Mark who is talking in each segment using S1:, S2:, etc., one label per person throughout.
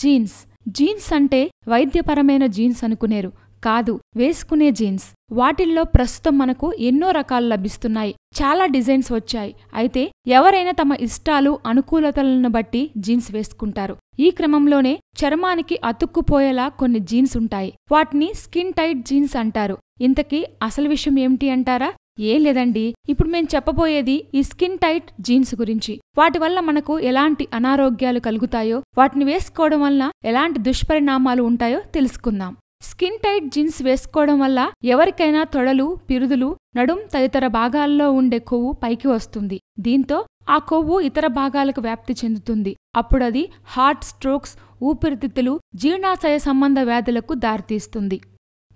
S1: jeans jeans అంటే వైద్యపరమైన jeans అనుకునేరు కాదు వేసుకునే జీన్స్ వాటిల్లో ప్రస్తుతం మనకు ఎన్నో రకాలు లభిస్తున్నాయి చాలా డిజైన్స్ వచ్చాయి అయితే ఎవరైనా తమ ఇష్టాలు అనుకూలతలను బట్టి జీన్స్ వేసుకుంటారు ఈ క్రమంలోనే చర్మానికి అతుక్కుపోయేలా కొన్ని జీన్స్ ఉంటాయి వాటిని స్కిన్ టైట్ జీన్స్ అంటారు ఇంతకీ అసలు విషయం ఏమిటి అంటారా ఏం లేదండి ఇప్పుడు మేము చెప్పబోయేది ఈ స్కిన్ టైట్ జీన్స్ గురించి వాటి వల్ల మనకు ఎలాంటి అనారోగ్యాలు కలుగుతాయో వాటిని వేసుకోవడం వల్ల ఎలాంటి దుష్పరిణామాలు ఉంటాయో తెలుసుకుందాం స్కిన్ టైట్ జీన్స్ వేసుకోవడం వల్ల ఎవరికైనా తొడలు పిరుదులు నడుం తదితర భాగాల్లో ఉండే కొవ్వు పైకి వస్తుంది దీంతో ఆ కొవ్వు ఇతర భాగాలకు వ్యాప్తి చెందుతుంది అప్పుడది హార్ట్ స్ట్రోక్స్ ఊపిరితిత్తులు జీర్ణాశయ సంబంధ వ్యాధులకు దారితీస్తుంది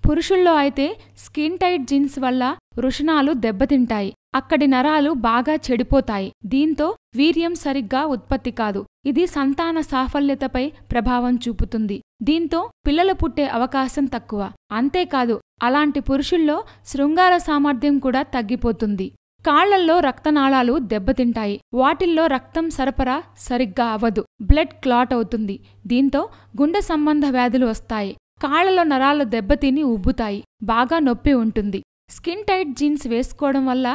S1: పురుషుల్లో అయితే స్కిన్ టైట్ జీన్స్ వల్ల వృషణాలు దెబ్బతింటాయి అక్కడి నరాలు బాగా చెడిపోతాయి దీంతో వీర్యం సరిగ్గా ఉత్పత్తి కాదు ఇది సంతాన సాఫల్యతపై ప్రభావం చూపుతుంది దీంతో పిల్లలు పుట్టే అవకాశం తక్కువ అంతేకాదు అలాంటి పురుషుల్లో శృంగార సామర్థ్యం కూడా తగ్గిపోతుంది కాళ్లల్లో రక్తనాళాలు దెబ్బతింటాయి వాటిల్లో రక్తం సరఫరా సరిగ్గా అవదు బ్లడ్ క్లాట్ అవుతుంది దీంతో గుండె సంబంధ వ్యాధులు వస్తాయి కాళ్ళలో నరాలు దెబ్బతిని ఉబ్బుతాయి బాగా నొప్పి ఉంటుంది స్కిన్ టైట్ జీన్స్ వేసుకోవడం వల్ల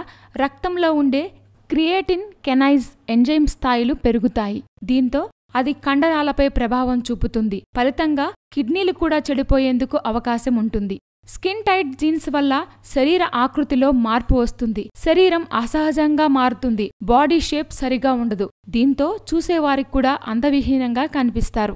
S1: రక్తంలో ఉండే క్రియేటిన్ కెనైజ్ ఎంజైమ్ స్థాయిలు పెరుగుతాయి దీంతో అది కండరాలపై ప్రభావం చూపుతుంది ఫలితంగా కిడ్నీలు కూడా చెడిపోయేందుకు అవకాశం ఉంటుంది స్కిన్ టైట్ జీన్స్ వల్ల శరీర ఆకృతిలో మార్పు వస్తుంది శరీరం అసహజంగా మారుతుంది బాడీ షేప్ సరిగా ఉండదు దీంతో చూసేవారికి కూడా అందవిహీనంగా కనిపిస్తారు